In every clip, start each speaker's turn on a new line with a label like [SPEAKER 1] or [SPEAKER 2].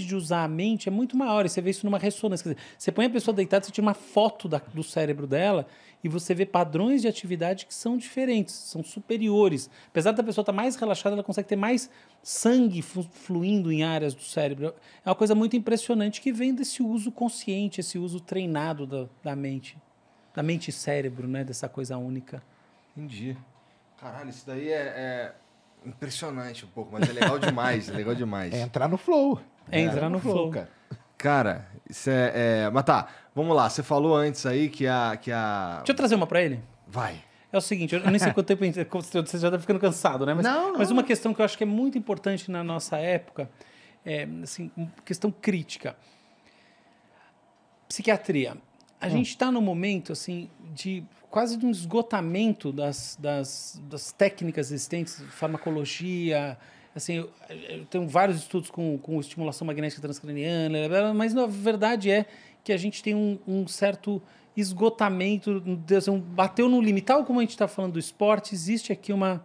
[SPEAKER 1] de usar a mente é muito maior. E você vê isso numa ressonância. Dizer, você põe a pessoa deitada, você tira uma foto da, do cérebro dela e você vê padrões de atividade que são diferentes, são superiores. Apesar da pessoa estar tá mais relaxada, ela consegue ter mais sangue fluindo em áreas do cérebro. É uma coisa muito impressionante que vem desse uso consciente, esse uso treinado da, da mente. Da mente e cérebro, né? Dessa coisa única. Entendi.
[SPEAKER 2] Caralho, isso daí é... é... Impressionante um pouco, mas é legal demais, é legal
[SPEAKER 1] demais. É entrar no flow. É é, no flow. Cara, cara
[SPEAKER 2] isso é, é, Mas tá, vamos lá. Você falou antes aí que a. Que a... Deixa
[SPEAKER 1] eu trazer uma para ele. Vai. É o seguinte, eu nem sei quanto tempo você já está ficando cansado, né? Mas, não, não. mas uma questão que eu acho que é muito importante na nossa época, é, assim, questão crítica. Psiquiatria. A hum. gente está no momento assim de quase de um esgotamento das, das, das técnicas existentes, farmacologia, Assim, eu, eu tenho vários estudos com, com estimulação magnética transcraniana, mas na verdade é que a gente tem um, um certo esgotamento, assim, bateu no limite. Tal como a gente está falando do esporte, existe aqui uma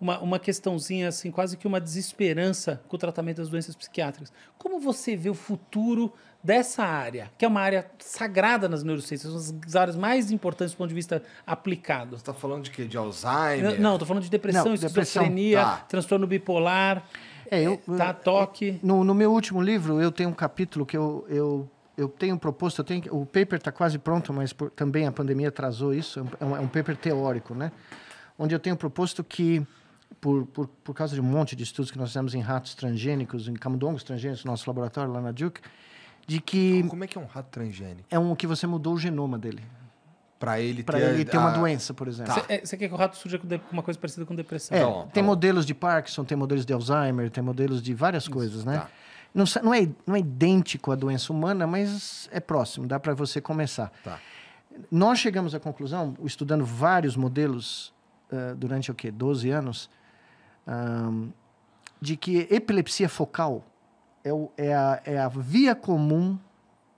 [SPEAKER 1] uma, uma questãozinha, assim, quase que uma desesperança com o tratamento das doenças psiquiátricas. Como você vê o futuro dessa área, que é uma área sagrada nas neurociências, uma das áreas mais importantes do ponto de vista aplicado? Você está falando de quê? De Alzheimer? Não, estou falando de depressão, não, esquizofrenia, depressão, tá. transtorno bipolar,
[SPEAKER 2] é, eu, eh, tá, toque. No, no meu último livro, eu tenho um capítulo que eu, eu eu tenho proposto, eu tenho, o paper está quase pronto, mas por, também a pandemia atrasou isso. É um, é um, paper teórico, né? Onde eu tenho proposto que por, por, por causa de um monte de estudos que nós fizemos em ratos transgênicos, em camundongos transgênicos, no nosso laboratório lá na Duke, de que... Então, como é que é um rato transgênico? É um que você mudou o genoma dele.
[SPEAKER 1] Para ele, pra ter, ele ter uma doença, por exemplo. Você tá. É, quer que o rato surja com de... uma coisa parecida com depressão? É, então, tá tá tem
[SPEAKER 2] modelos de Parkinson, tem modelos de Alzheimer, tem modelos de várias Isso, coisas, né? Tá. Não, não, é, não é idêntico à doença humana, mas é próximo, dá para você começar. Tá. Nós chegamos à conclusão, estudando vários modelos uh, durante o quê? 12 anos, um, de que epilepsia focal é, o, é, a, é a via comum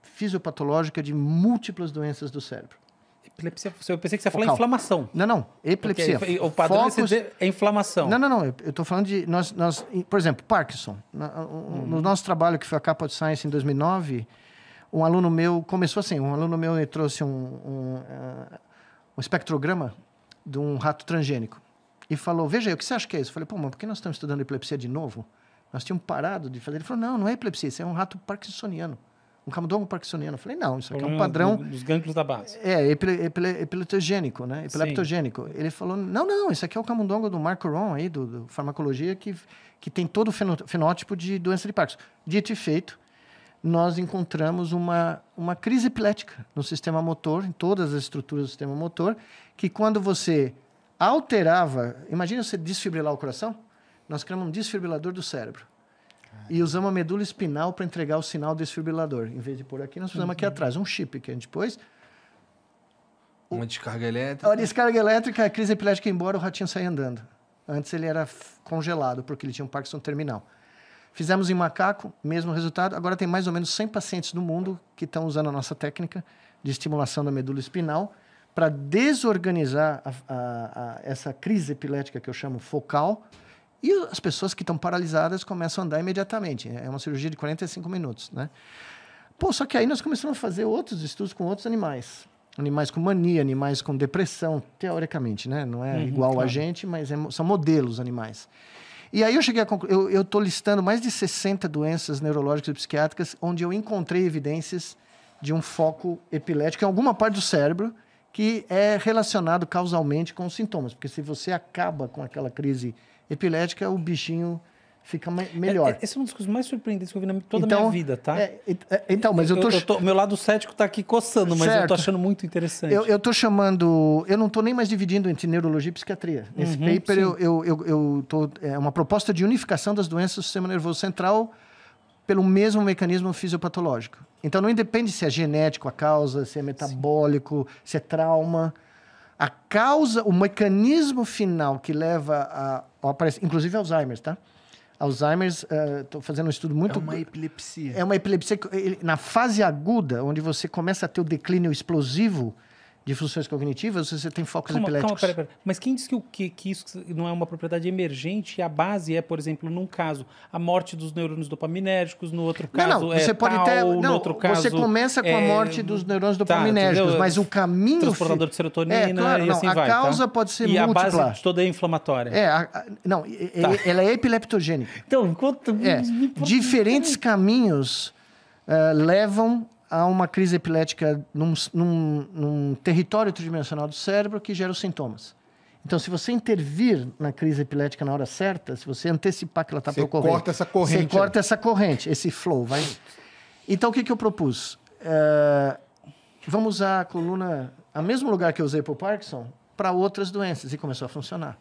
[SPEAKER 2] fisiopatológica de múltiplas doenças do cérebro. Epilepsia, eu pensei que você ia inflamação. Não, não. Epilepsia. Porque o padrão é Focus... é inflamação. Não, não, não. Eu estou falando de. Nós, nós, por exemplo, Parkinson. Hum. No nosso trabalho, que foi a capa de Science em 2009, um aluno meu. Começou assim: um aluno meu me trouxe um, um, eh, um espectrograma de um rato transgênico e falou: Veja aí, o que você acha que é isso? Eu falei: Pô, mas por que nós estamos estudando epilepsia de novo? Nós tínhamos parado de fazer. Ele falou: Não, não é epilepsia, isso é um rato parkinsoniano. Um camundongo parkinsoniano. Eu falei: Não, isso aqui é um padrão. Dos
[SPEAKER 1] gânglios da base.
[SPEAKER 2] É, epile, epile, epileptogênico, né? Epileptogênico. Sim. Ele falou: Não, não, isso aqui é o camundongo do Marco Ron, aí, do, do farmacologia, que, que tem todo o fenótipo de doença de Parkinson. Dito e feito, nós encontramos uma, uma crise epilética no sistema motor, em todas as estruturas do sistema motor, que quando você alterava. Imagina você desfibrilar o coração? Nós criamos um desfibrilador do cérebro. E usamos a medula espinal para entregar o sinal do desfibrilador. Em vez de pôr aqui, nós fizemos aqui uhum. atrás um chip que a gente pôs.
[SPEAKER 1] O... Uma descarga elétrica.
[SPEAKER 2] A descarga elétrica, a crise epilética ia embora, o ratinho saia andando. Antes ele era congelado, porque ele tinha um Parkinson terminal. Fizemos em macaco, mesmo resultado. Agora tem mais ou menos 100 pacientes no mundo que estão usando a nossa técnica de estimulação da medula espinal para desorganizar a, a, a, essa crise epilética que eu chamo focal. E as pessoas que estão paralisadas começam a andar imediatamente. É uma cirurgia de 45 minutos, né? Pô, só que aí nós começamos a fazer outros estudos com outros animais. Animais com mania, animais com depressão, teoricamente, né? Não é uhum, igual claro. a gente, mas é, são modelos animais. E aí eu cheguei a conclu... eu estou listando mais de 60 doenças neurológicas e psiquiátricas onde eu encontrei evidências de um foco epilético em alguma parte do cérebro que é relacionado causalmente com os sintomas, porque se você acaba com aquela crise epilética, o bichinho
[SPEAKER 1] fica me é, melhor. É, esse é um dos coisas mais surpreendentes que eu vi na toda então, a minha então, vida, tá? É, é, então, mas eu, tô... Eu tô, meu lado cético está aqui coçando, mas certo. eu tô achando muito interessante. Eu,
[SPEAKER 2] eu tô chamando... Eu não tô nem mais dividindo entre neurologia e psiquiatria. Nesse uhum, paper, eu, eu, eu, eu tô... É uma proposta de unificação das doenças do sistema nervoso central pelo mesmo mecanismo fisiopatológico. Então não depende se é genético a causa, se é metabólico, Sim. se é trauma. A causa, o mecanismo final que leva a, ao inclusive Alzheimer, tá? Alzheimer estou uh, fazendo um estudo muito. É uma epilepsia. É uma epilepsia na fase aguda, onde você começa a ter o declínio explosivo de funções cognitivas, você tem focos calma, epiléticos. Calma,
[SPEAKER 1] pera, pera. Mas quem diz que, o que, que isso não é uma propriedade emergente e a base é, por exemplo, num caso, a morte dos neurônios dopaminérgicos, no outro caso não, não, é você é pode tal, ter, não, outro caso... Você começa com é... a morte
[SPEAKER 2] dos tá, neurônios dopaminérgicos, tá, mas
[SPEAKER 1] o caminho... Transportador de serotonina é, claro, não, assim a vai, tá? causa tá? pode ser e múltipla. E a base toda é inflamatória. É, a, a, não,
[SPEAKER 2] tá. ela é epileptogênica. Então, enquanto... É, diferentes caminhos uh, levam há uma crise epilética num, num, num território tridimensional do cérebro que gera os sintomas. Então, se você intervir na crise epilética na hora certa, se você antecipar que ela está para Você corta essa corrente. Você corta essa corrente, esse flow. Vai... Então, o que, que eu propus? Uh, vamos usar a coluna, a mesmo lugar que eu usei para o Parkinson, para outras doenças. E começou a funcionar.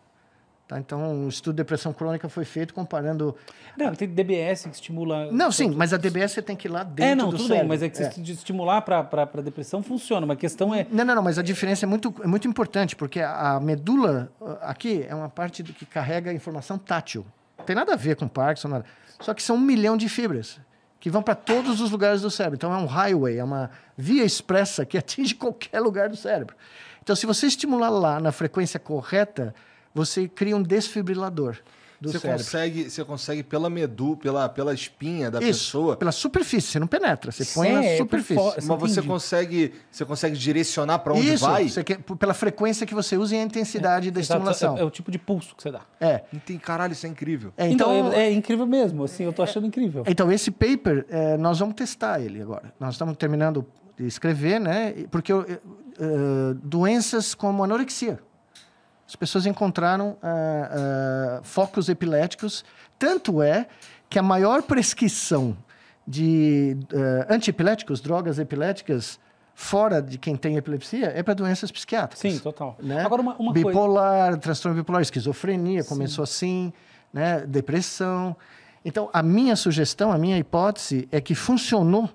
[SPEAKER 2] Tá? Então, o estudo de depressão crônica foi feito comparando.
[SPEAKER 1] Não, tem DBS que estimula. Não,
[SPEAKER 2] sim, mas a DBS você tem que ir lá dentro. do cérebro. É, não, tudo cérebro. bem, mas é
[SPEAKER 1] que é. estimular para a depressão funciona, mas a questão é. Não, não, não, mas a diferença é muito, é muito importante, porque
[SPEAKER 2] a medula uh, aqui é uma parte que carrega informação tátil. Não tem nada a ver com Parkinson, nada. Só que são um milhão de fibras que vão para todos os lugares do cérebro. Então é um highway, é uma via expressa que atinge qualquer lugar do cérebro. Então, se você estimular lá na frequência correta, você cria um desfibrilador do você cérebro.
[SPEAKER 1] Consegue, você consegue pela medu, pela, pela espinha da Isso, pessoa.
[SPEAKER 2] Pela superfície, você não penetra, você Sim, põe na é, superfície. Mas você consegue, você consegue direcionar para onde Isso, vai? Você quer, pela frequência que você
[SPEAKER 1] usa e a intensidade é, da estimulação. É, é, o tipo de pulso que você dá. É. Tem caralho, isso é incrível. É, então, então é, é, incrível mesmo, assim, eu tô achando incrível. Então,
[SPEAKER 2] esse paper, é, nós vamos testar ele agora. Nós estamos terminando de escrever, né? Porque uh, doenças como anorexia as pessoas encontraram ah, ah, focos epiléticos. Tanto é que a maior prescrição de ah, antiepiléticos, drogas epiléticas, fora de quem tem epilepsia é para doenças psiquiátricas. Sim, total. Né? Agora uma, uma bipolar, coisa... transtorno bipolar, esquizofrenia Sim. começou assim, né? Depressão. Então a minha sugestão, a minha hipótese é que funcionou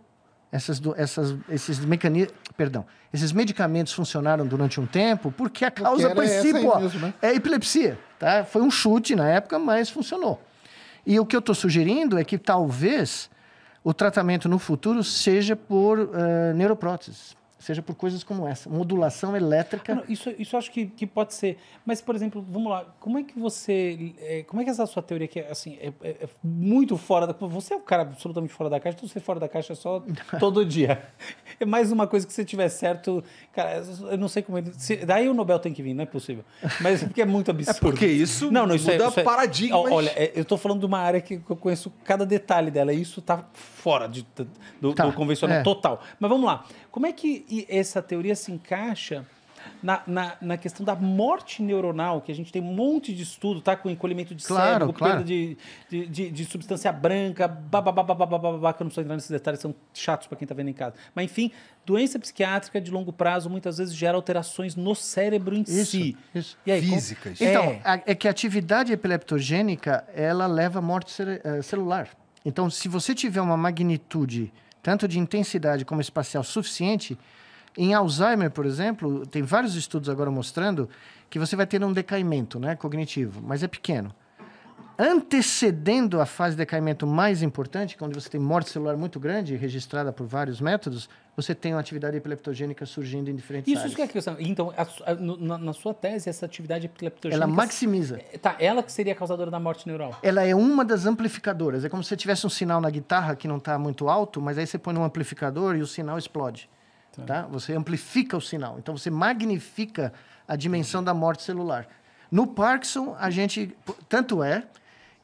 [SPEAKER 2] essas, essas, esses, mecanismos perdão, esses medicamentos funcionaram durante um tempo porque a causa principal né? é epilepsia. Tá? Foi um chute na época, mas funcionou. E o que eu estou sugerindo é que talvez o tratamento no futuro seja por uh, eh, neuropróteses seja por coisas como essa. Modulação elétrica. Ah,
[SPEAKER 1] não, isso, isso acho que, que pode ser. Mas, por exemplo, vamos lá, como é que você. É, como é que é essa sua teoria que é, assim, é, é, é muito fora da. Você é um cara absolutamente fora da caixa, então você fora da caixa é só todo dia. É mais uma coisa que se tiver certo. Cara, eu não sei como Se, daí o Nobel tem que vir, não é possível. Mas é porque é muito absurdo. É porque isso não, não, isso muda é, isso paradigmas. Olha, eu estou falando de uma área que eu conheço cada detalhe dela, e isso está fora de, do, tá, do convencional total. Mas vamos lá. Como é que que essa teoria se encaixa na, na, na, questão da morte neuronal, que a gente tem um monte de estudo, tá? Com encolhimento de claro, cérebro, claro. perda de, de, de, de, substância branca, bababá, que eu não estou entrando nesses detalhes, são chatos para quem está vendo em casa. Mas, enfim, doença psiquiátrica de longo prazo muitas vezes gera alterações no cérebro em isso, si. Isso. E aí, Físicas. Como... É. Então, é.
[SPEAKER 2] A, é que a atividade epileptogênica, ela leva à morte eh, celular. Então, se você tiver uma magnitude, tanto de intensidade como espacial, suficiente em Alzheimer, por exemplo, tem vários estudos agora mostrando que você vai ter um decaimento né, cognitivo, mas é pequeno. Antecedendo a fase de decaimento mais importante, quando é você tem morte celular muito grande, registrada por vários métodos, você tem uma atividade epileptogênica surgindo em diferentes isso, áreas. Isso que é
[SPEAKER 1] a questão. Então, a, a, na, na, sua tese, essa atividade epileptogênica... Ela maximiza. É, tá, ela que seria a causadora da morte neural.
[SPEAKER 2] Ela é uma das amplificadoras. É como se você tivesse um sinal na guitarra que não está muito alto, mas aí você põe um amplificador e o sinal explode. Tá. tá. Você amplifica o sinal. Então, você magnifica a dimensão da morte celular. No Parkinson, a gente... Tanto é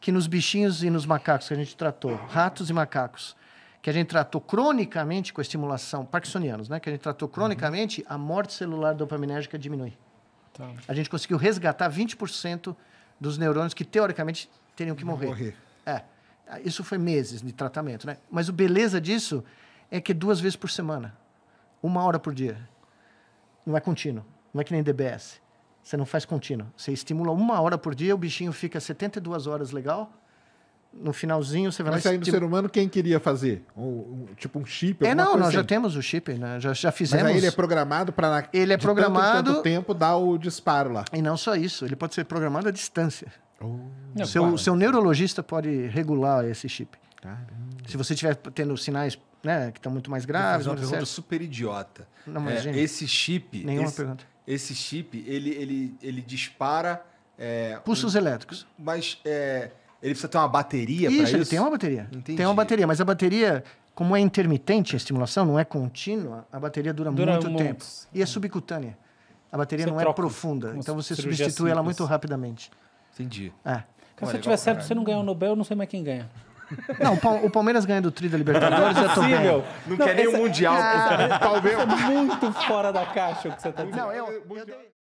[SPEAKER 2] que nos bichinhos e nos macacos que a gente tratou, ratos e macacos, que a gente tratou cronicamente com a estimulação, parkinsonianos, né? Que a gente tratou uhum. cronicamente, a morte celular dopaminérgica diminui. Tá. A gente conseguiu resgatar 20% dos neurônios que, teoricamente, teriam que morrer. morrer. É. Isso foi meses de tratamento, né? Mas o beleza disso é que é duas vezes por semana. Uma hora por dia. Não é contínuo. Não é que nem DBS. Você não faz contínuo. Você estimula uma hora por dia, o bichinho fica 72 horas legal. No finalzinho você vai Mas lá. Mas aí no tipo... ser humano, quem queria fazer? Um, um tipo um chip? É, não, nós assim. já temos o chip, né? já, já fizemos. Mas aí ele é programado para. Ele é programado. Tanto, tempo dar o disparo lá. E não só isso, ele pode ser programado à distância. Oh. Seu, seu neurologista pode regular esse chip. Caramba. Se você estiver tendo sinais né, que estão tá muito mais graves... Uma pergunta certo.
[SPEAKER 1] super idiota. Não, mas, é, esse chip... Nenhuma esse, pergunta. Esse chip, ele, ele, ele dispara... É, Pulsos
[SPEAKER 2] um, elétricos. Mas é, ele precisa ter uma bateria para isso? ele tem uma bateria. Entendi. Tem uma bateria, mas a bateria, como é intermitente a estimulação, não é contínua, a bateria dura, dura muito um tempo. Monte. E é, é subcutânea. A bateria você não é profunda, então você substitui simples. ela muito rapidamente. Entendi. É. Cara, se eu tiver certo, você não
[SPEAKER 1] ganha o Nobel, eu não sei mais quem ganha. Não, o Palmeiras ganha do Tri da Libertadores, eu tô bem. Não, não quer essa... nem o Mundial. Ah, Palmeiras. É muito fora da caixa o que você tá dizendo. Não, é eu...
[SPEAKER 2] eu...